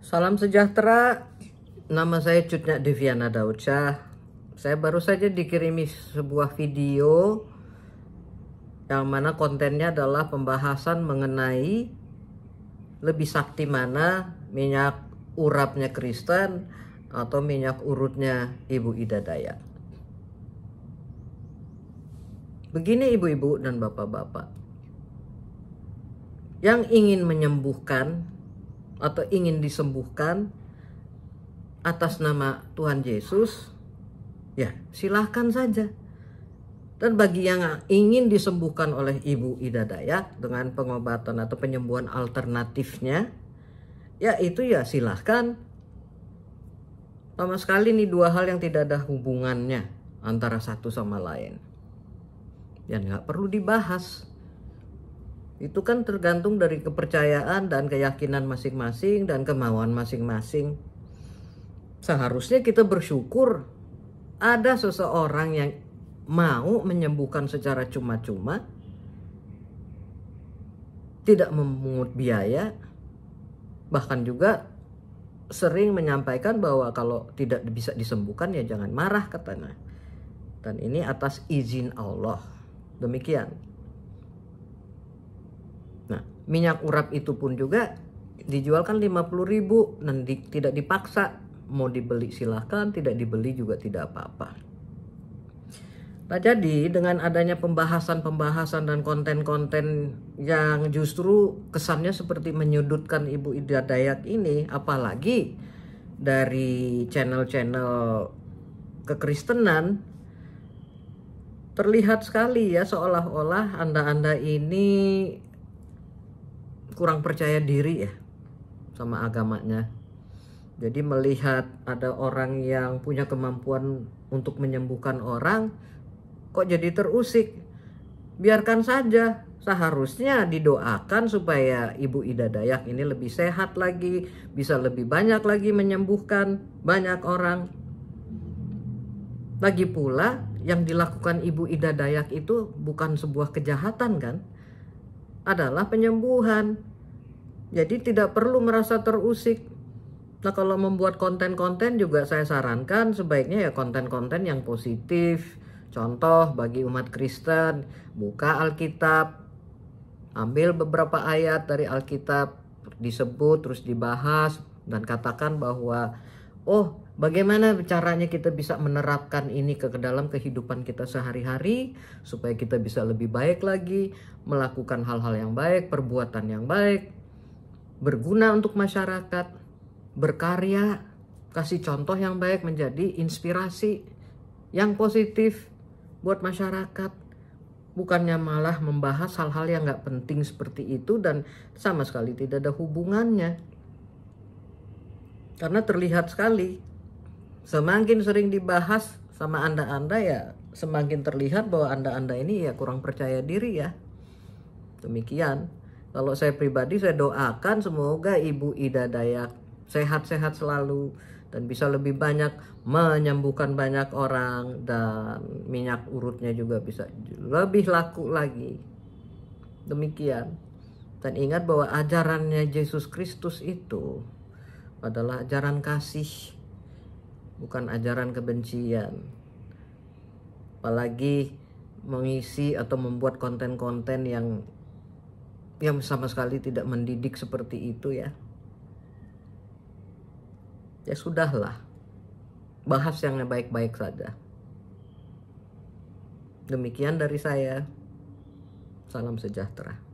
Salam sejahtera, nama saya Cutnya Deviana Dauca. Saya baru saja dikirimi sebuah video yang mana kontennya adalah pembahasan mengenai lebih sakti mana minyak urapnya Kristen atau minyak urutnya Ibu Ida Dayak. Begini ibu-ibu dan bapak-bapak. Yang ingin menyembuhkan atau ingin disembuhkan atas nama Tuhan Yesus, ya silahkan saja. Dan bagi yang ingin disembuhkan oleh Ibu Ida Dayak dengan pengobatan atau penyembuhan alternatifnya, ya itu ya silahkan. Sama sekali ini dua hal yang tidak ada hubungannya antara satu sama lain. Dan nggak perlu dibahas. Itu kan tergantung dari kepercayaan dan keyakinan masing-masing dan kemauan masing-masing. Seharusnya kita bersyukur ada seseorang yang mau menyembuhkan secara cuma-cuma, tidak memungut biaya, bahkan juga sering menyampaikan bahwa kalau tidak bisa disembuhkan ya jangan marah katanya. Dan ini atas izin Allah. Demikian minyak urap itu pun juga dijual kan 50000 ribu dan tidak dipaksa mau dibeli silahkan tidak dibeli juga tidak apa-apa nah jadi dengan adanya pembahasan-pembahasan dan konten-konten yang justru kesannya seperti menyudutkan ibu Ida Dayak ini apalagi dari channel-channel kekristenan terlihat sekali ya seolah-olah anda-anda ini kurang percaya diri ya sama agamanya. Jadi melihat ada orang yang punya kemampuan untuk menyembuhkan orang kok jadi terusik. Biarkan saja, seharusnya didoakan supaya Ibu Ida Dayak ini lebih sehat lagi, bisa lebih banyak lagi menyembuhkan banyak orang. Lagi pula yang dilakukan Ibu Ida Dayak itu bukan sebuah kejahatan kan? Adalah penyembuhan. Jadi tidak perlu merasa terusik. Nah kalau membuat konten-konten juga saya sarankan sebaiknya ya konten-konten yang positif. Contoh bagi umat Kristen, buka Alkitab, ambil beberapa ayat dari Alkitab, disebut terus dibahas dan katakan bahwa oh bagaimana caranya kita bisa menerapkan ini ke dalam kehidupan kita sehari-hari supaya kita bisa lebih baik lagi melakukan hal-hal yang baik perbuatan yang baik berguna untuk masyarakat, berkarya, kasih contoh yang baik menjadi inspirasi yang positif buat masyarakat. Bukannya malah membahas hal-hal yang nggak penting seperti itu dan sama sekali tidak ada hubungannya. Karena terlihat sekali, semakin sering dibahas sama Anda-Anda ya semakin terlihat bahwa Anda-Anda ini ya kurang percaya diri ya. Demikian. Kalau saya pribadi saya doakan semoga Ibu Ida Dayak sehat-sehat selalu dan bisa lebih banyak menyembuhkan banyak orang dan minyak urutnya juga bisa lebih laku lagi. Demikian. Dan ingat bahwa ajarannya Yesus Kristus itu adalah ajaran kasih, bukan ajaran kebencian. Apalagi mengisi atau membuat konten-konten yang yang sama sekali tidak mendidik seperti itu ya. Ya sudahlah. Bahas yang baik-baik saja. Demikian dari saya. Salam sejahtera.